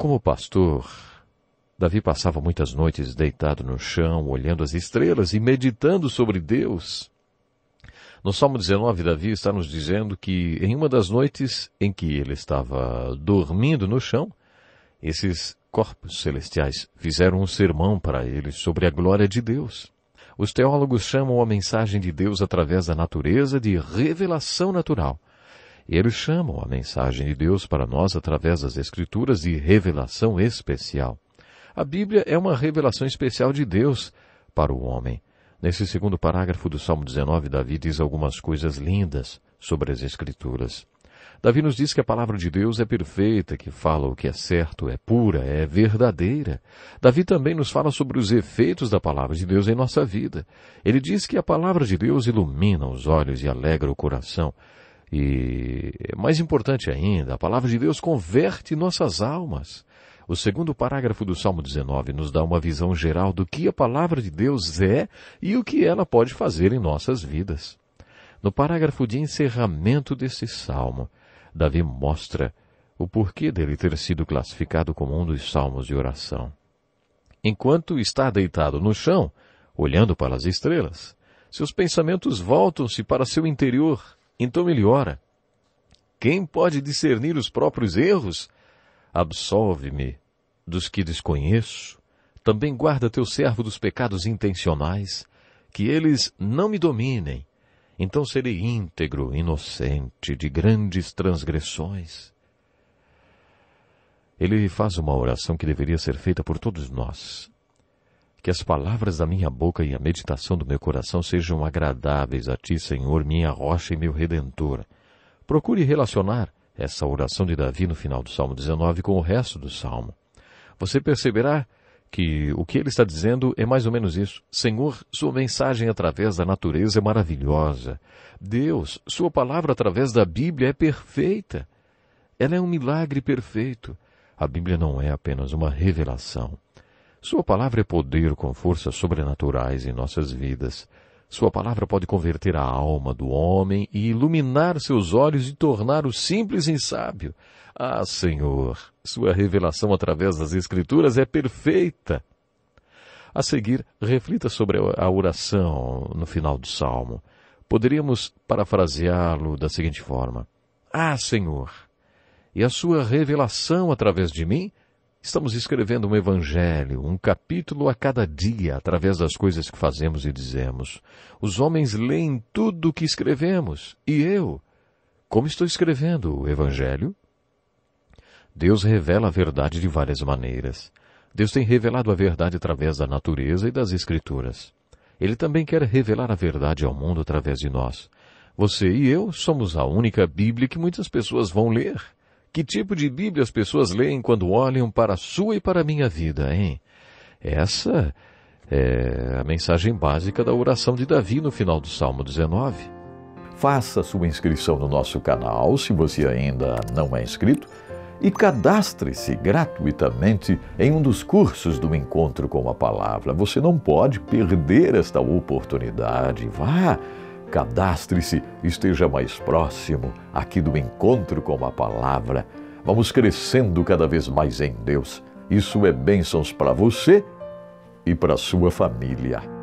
Como pastor, Davi passava muitas noites deitado no chão, olhando as estrelas e meditando sobre Deus. No Salmo 19, Davi está nos dizendo que em uma das noites em que ele estava dormindo no chão, esses corpos celestiais fizeram um sermão para ele sobre a glória de Deus. Os teólogos chamam a mensagem de Deus através da natureza de revelação natural. Eles chamam a mensagem de Deus para nós através das Escrituras de revelação especial. A Bíblia é uma revelação especial de Deus para o homem. Nesse segundo parágrafo do Salmo 19, Davi diz algumas coisas lindas sobre as Escrituras. Davi nos diz que a palavra de Deus é perfeita, que fala o que é certo, é pura, é verdadeira. Davi também nos fala sobre os efeitos da palavra de Deus em nossa vida. Ele diz que a palavra de Deus ilumina os olhos e alegra o coração. E, mais importante ainda, a palavra de Deus converte nossas almas. O segundo parágrafo do Salmo 19 nos dá uma visão geral do que a palavra de Deus é e o que ela pode fazer em nossas vidas. No parágrafo de encerramento desse salmo, Davi mostra o porquê dele ter sido classificado como um dos salmos de oração. Enquanto está deitado no chão, olhando para as estrelas, seus pensamentos voltam-se para seu interior então ele ora: Quem pode discernir os próprios erros? Absolve-me dos que desconheço. Também guarda teu servo dos pecados intencionais, que eles não me dominem. Então serei íntegro, inocente de grandes transgressões. Ele faz uma oração que deveria ser feita por todos nós. Que as palavras da minha boca e a meditação do meu coração sejam agradáveis a Ti, Senhor, minha rocha e meu redentor. Procure relacionar essa oração de Davi no final do Salmo 19 com o resto do Salmo. Você perceberá que o que ele está dizendo é mais ou menos isso. Senhor, sua mensagem através da natureza é maravilhosa. Deus, sua palavra através da Bíblia é perfeita. Ela é um milagre perfeito. A Bíblia não é apenas uma revelação. Sua palavra é poder com forças sobrenaturais em nossas vidas. Sua palavra pode converter a alma do homem e iluminar seus olhos e tornar-o simples em sábio. Ah, Senhor, sua revelação através das Escrituras é perfeita. A seguir, reflita sobre a oração no final do salmo. Poderíamos parafraseá-lo da seguinte forma: Ah, Senhor, e a sua revelação através de mim Estamos escrevendo um evangelho, um capítulo a cada dia, através das coisas que fazemos e dizemos. Os homens leem tudo o que escrevemos. E eu? Como estou escrevendo o evangelho? Deus revela a verdade de várias maneiras. Deus tem revelado a verdade através da natureza e das escrituras. Ele também quer revelar a verdade ao mundo através de nós. Você e eu somos a única Bíblia que muitas pessoas vão ler que tipo de Bíblia as pessoas leem quando olham para a sua e para a minha vida, hein? Essa é a mensagem básica da oração de Davi no final do Salmo 19. Faça sua inscrição no nosso canal, se você ainda não é inscrito, e cadastre-se gratuitamente em um dos cursos do Encontro com a Palavra. Você não pode perder esta oportunidade. Vá! Cadastre-se, esteja mais próximo aqui do encontro com a palavra. Vamos crescendo cada vez mais em Deus. Isso é bênçãos para você e para sua família.